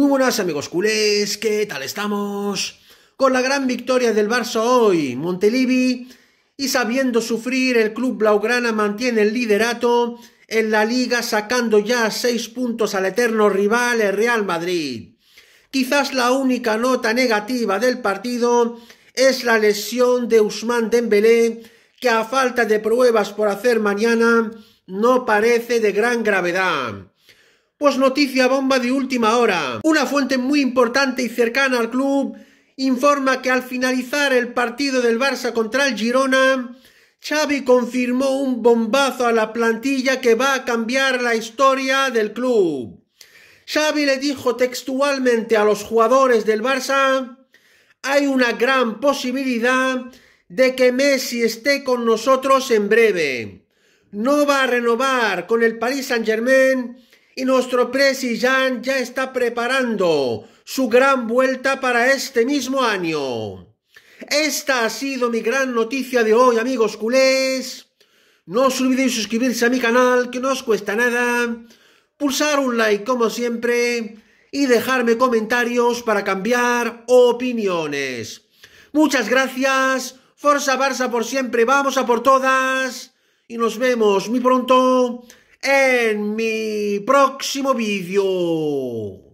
Muy buenas amigos culés, ¿qué tal estamos? Con la gran victoria del Barça hoy, Montelivi, y sabiendo sufrir, el club blaugrana mantiene el liderato en la liga sacando ya seis puntos al eterno rival, el Real Madrid. Quizás la única nota negativa del partido es la lesión de Usman Dembélé, que a falta de pruebas por hacer mañana, no parece de gran gravedad. Pues noticia bomba de última hora. Una fuente muy importante y cercana al club informa que al finalizar el partido del Barça contra el Girona, Xavi confirmó un bombazo a la plantilla que va a cambiar la historia del club. Xavi le dijo textualmente a los jugadores del Barça, hay una gran posibilidad de que Messi esté con nosotros en breve. No va a renovar con el Paris Saint-Germain y nuestro Jan ya está preparando su gran vuelta para este mismo año. Esta ha sido mi gran noticia de hoy, amigos culés. No os olvidéis suscribirse a mi canal, que no os cuesta nada, pulsar un like como siempre y dejarme comentarios para cambiar opiniones. Muchas gracias, Forza Barça por siempre, vamos a por todas y nos vemos muy pronto e mi prossimo video